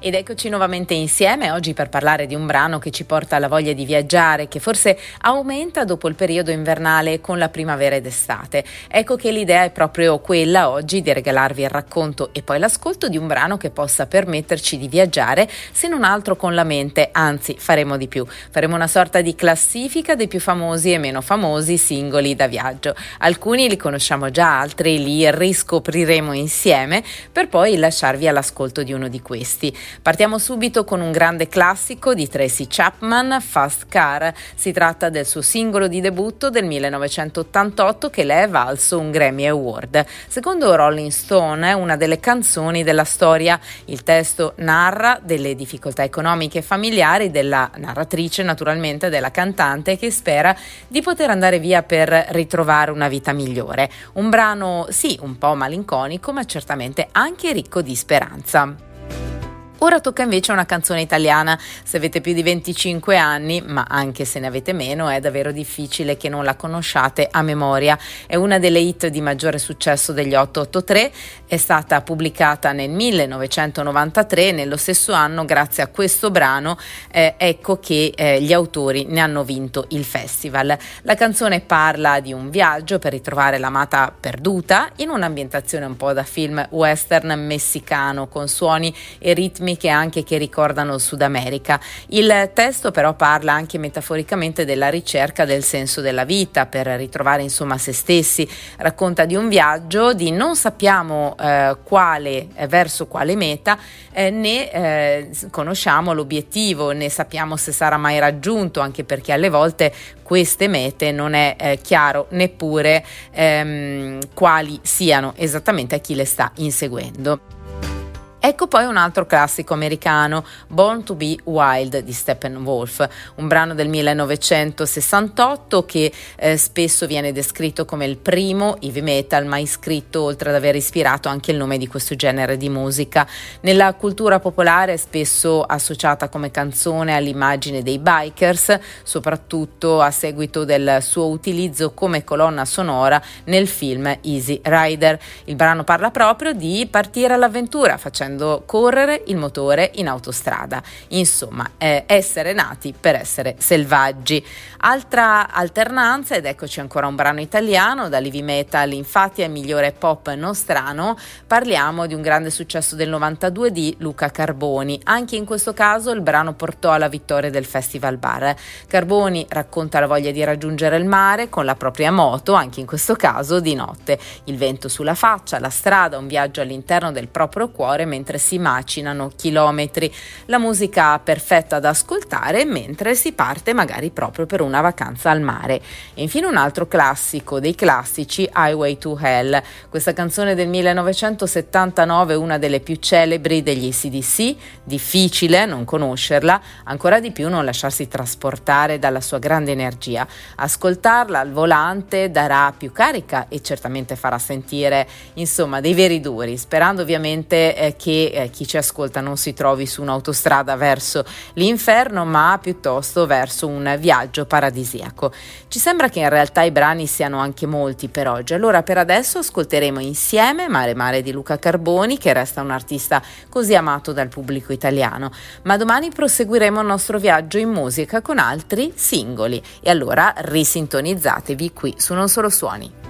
Ed eccoci nuovamente insieme oggi per parlare di un brano che ci porta alla voglia di viaggiare, che forse aumenta dopo il periodo invernale con la primavera ed estate. Ecco che l'idea è proprio quella oggi di regalarvi il racconto e poi l'ascolto di un brano che possa permetterci di viaggiare se non altro con la mente, anzi faremo di più, faremo una sorta di classifica dei più famosi e meno famosi singoli da viaggio. Alcuni li conosciamo già, altri li riscopriremo insieme per poi lasciarvi all'ascolto di uno di questi. Partiamo subito con un grande classico di Tracy Chapman, Fast Car. Si tratta del suo singolo di debutto del 1988 che le è valso un Grammy Award. Secondo Rolling Stone è una delle canzoni della storia. Il testo narra delle difficoltà economiche e familiari della narratrice, naturalmente della cantante, che spera di poter andare via per ritrovare una vita migliore. Un brano sì, un po' malinconico, ma certamente anche ricco di speranza. Ora tocca invece una canzone italiana. Se avete più di 25 anni, ma anche se ne avete meno, è davvero difficile che non la conosciate a memoria. È una delle hit di maggiore successo degli 883, è stata pubblicata nel 1993, e nello stesso anno grazie a questo brano eh, ecco che eh, gli autori ne hanno vinto il festival. La canzone parla di un viaggio per ritrovare l'amata perduta in un'ambientazione un po' da film western messicano con suoni e ritmi ritmiche anche che ricordano il Sud America. Il testo però parla anche metaforicamente della ricerca del senso della vita per ritrovare insomma se stessi, racconta di un viaggio di non sappiamo eh, quale, eh, verso quale meta eh, né eh, conosciamo l'obiettivo né sappiamo se sarà mai raggiunto anche perché alle volte queste mete non è eh, chiaro neppure ehm, quali siano esattamente a chi le sta inseguendo. Ecco poi un altro classico americano, Born to be Wild di Steppenwolf, un brano del 1968 che eh, spesso viene descritto come il primo heavy metal mai scritto, oltre ad aver ispirato anche il nome di questo genere di musica. Nella cultura popolare è spesso associata come canzone all'immagine dei bikers, soprattutto a seguito del suo utilizzo come colonna sonora nel film Easy Rider. Il brano parla proprio di partire all'avventura facendo facendo correre il motore in autostrada. Insomma, eh, essere nati per essere selvaggi. Altra alternanza, ed eccoci ancora un brano italiano, da Livy Metal, infatti è migliore pop non strano, parliamo di un grande successo del 92 di Luca Carboni. Anche in questo caso il brano portò alla vittoria del Festival Bar. Carboni racconta la voglia di raggiungere il mare con la propria moto, anche in questo caso di notte. Il vento sulla faccia, la strada, un viaggio all'interno del proprio cuore, mentre mentre si macinano chilometri, la musica perfetta da ascoltare mentre si parte magari proprio per una vacanza al mare. E infine un altro classico dei classici, Highway to Hell, questa canzone del 1979, una delle più celebri degli CDC, difficile non conoscerla, ancora di più non lasciarsi trasportare dalla sua grande energia. Ascoltarla al volante darà più carica e certamente farà sentire insomma dei veri duri, sperando ovviamente eh, che che eh, chi ci ascolta non si trovi su un'autostrada verso l'inferno, ma piuttosto verso un viaggio paradisiaco. Ci sembra che in realtà i brani siano anche molti per oggi, allora per adesso ascolteremo insieme Mare Mare di Luca Carboni, che resta un artista così amato dal pubblico italiano, ma domani proseguiremo il nostro viaggio in musica con altri singoli e allora risintonizzatevi qui su Non Solo Suoni.